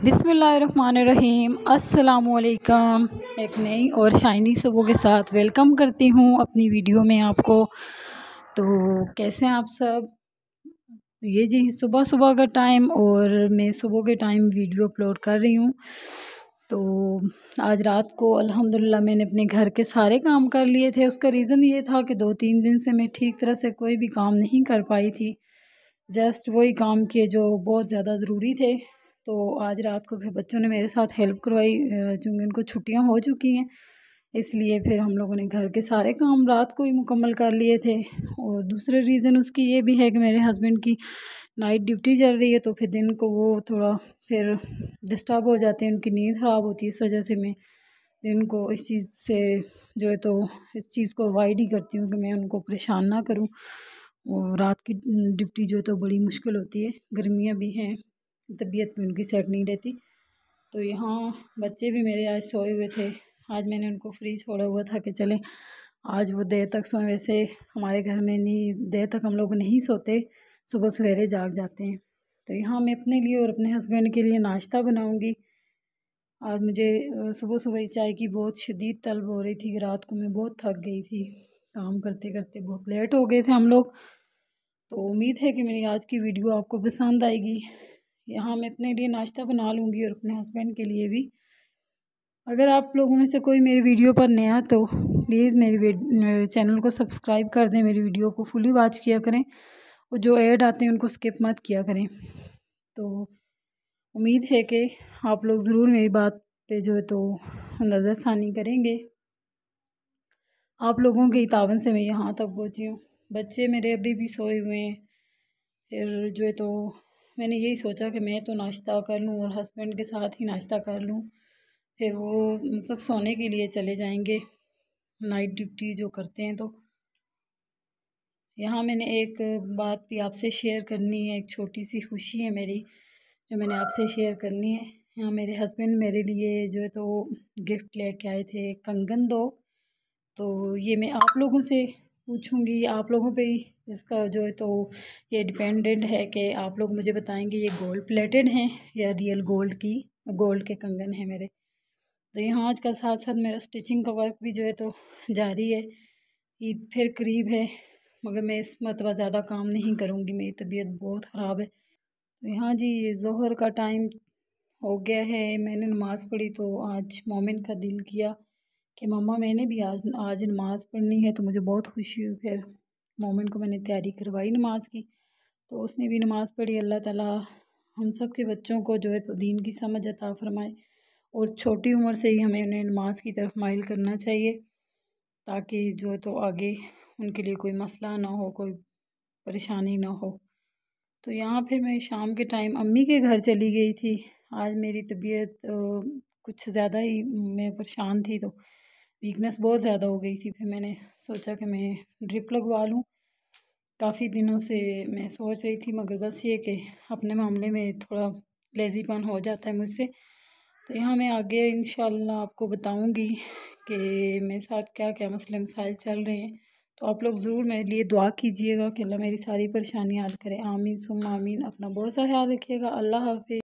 बिसमीम् अल्लाम एक नई और शाइनी सुबह के साथ वेलकम करती हूँ अपनी वीडियो में आपको तो कैसे हैं आप सब ये जी सुबह सुबह का टाइम और मैं सुबह के टाइम वीडियो अपलोड कर रही हूँ तो आज रात को अल्हम्दुलिल्लाह मैंने अपने घर के सारे काम कर लिए थे उसका रीज़न ये था कि दो तीन दिन से मैं ठीक तरह से कोई भी काम नहीं कर पाई थी जस्ट वही काम किए जो बहुत ज़्यादा ज़रूरी थे तो आज रात को फिर बच्चों ने मेरे साथ हेल्प करवाई चूँकि उनको छुट्टियाँ हो चुकी हैं इसलिए फिर हम लोगों ने घर के सारे काम रात को ही मुकम्मल कर लिए थे और दूसरे रीज़न उसकी ये भी है कि मेरे हस्बैंड की नाइट ड्यूटी चल रही है तो फिर दिन को वो थोड़ा फिर डिस्टर्ब हो जाते हैं उनकी नींद ख़राब होती है इस वजह से मैं दिन को इस चीज़ से जो है तो इस चीज़ को अवॉइड ही करती हूँ कि मैं उनको परेशान ना करूँ और रात की ड्यूटी जो है तो बड़ी मुश्किल होती है गर्मियाँ भी हैं तबीयत भी उनकी सेट नहीं रहती तो यहाँ बच्चे भी मेरे आज सोए हुए थे आज मैंने उनको फ्री छोड़ा हुआ था कि चले आज वो देर तक सोए वैसे हमारे घर में नहीं देर तक हम लोग नहीं सोते सुबह सवेरे जाग जाते हैं तो यहाँ मैं अपने लिए और अपने हस्बैंड के लिए नाश्ता बनाऊँगी आज मुझे सुबह सुबह चाय की बहुत शदीद तलब हो रही थी रात को मैं बहुत थक गई थी काम करते करते बहुत लेट हो गए थे हम लोग तो उम्मीद है कि मेरी आज की वीडियो आपको पसंद आएगी यहाँ मैं अपने लिए नाश्ता बना लूँगी और अपने हस्बैंड के लिए भी अगर आप लोगों में से कोई मेरी वीडियो पर नया तो प्लीज़ मेरी चैनल को सब्सक्राइब कर दें मेरी वीडियो को फुली वॉच किया करें और जो ऐड आते हैं उनको स्किप मत किया करें तो उम्मीद है कि आप लोग ज़रूर मेरी बात पे जो है तो नज़रसानी करेंगे आप लोगों के तावन से मैं यहाँ तक पहुँची हूँ बच्चे मेरे अभी भी सोए हुए हैं फिर जो है तो मैंने यही सोचा कि मैं तो नाश्ता कर लूँ और हस्बैंड के साथ ही नाश्ता कर लूँ फिर वो मतलब सोने के लिए चले जाएंगे नाइट ड्यूटी जो करते हैं तो यहाँ मैंने एक बात भी आपसे शेयर करनी है एक छोटी सी खुशी है मेरी जो मैंने आपसे शेयर करनी है यहाँ मेरे हस्बैंड मेरे लिए जो है तो गिफ्ट लेके आए थे कंगन दो तो ये मैं आप लोगों से पूछूँगी आप लोगों पे ही इसका जो है तो ये डिपेंडेंट है कि आप लोग मुझे बताएंगे ये गोल्ड प्लेटेड हैं या रियल गोल्ड की गोल्ड के कंगन हैं मेरे तो यहाँ आज का साथ साथ मेरा स्टिचिंग का वर्क भी जो है तो जारी है ईद फिर करीब है मगर मैं इस मरतबा ज़्यादा काम नहीं करूँगी मेरी तबीयत बहुत ख़राब है तो यहाँ जी ये जहर का टाइम हो गया है मैंने नमाज़ पढ़ी तो आज मोमिन का दिल किया कि मम्मा मैंने भी आज आज नमाज़ पढ़नी है तो मुझे बहुत खुशी हुई फिर मोमिन को मैंने तैयारी करवाई नमाज़ की तो उसने भी नमाज़ पढ़ी अल्लाह ताला हम सब के बच्चों को जो है तो दीन की समझ अता फरमाए और छोटी उम्र से ही हमें उन्हें नमाज की तरफ माइल करना चाहिए ताकि जो है तो आगे उनके लिए कोई मसला ना हो कोई परेशानी ना हो तो यहाँ फिर मैं शाम के टाइम अम्मी के घर चली गई थी आज मेरी तबीयत कुछ ज़्यादा ही मैं परेशान थी तो वीकनेस बहुत ज़्यादा हो गई थी फिर मैंने सोचा कि मैं ड्रिप लगवा लूँ काफ़ी दिनों से मैं सोच रही थी मगर बस ये कि अपने मामले में थोड़ा लेज़ीपन हो जाता है मुझसे तो यहाँ मैं आगे इन आपको बताऊँगी कि मेरे साथ क्या क्या मसले मसाइल चल रहे हैं तो आप लोग ज़रूर मेरे लिए दुआ कीजिएगा कि अल्लाह मेरी सारी परेशानियाँ हल करें आमीन सुम आमीन अपना बहुत सा ख्याल रखिएगा अल्लाह हाफि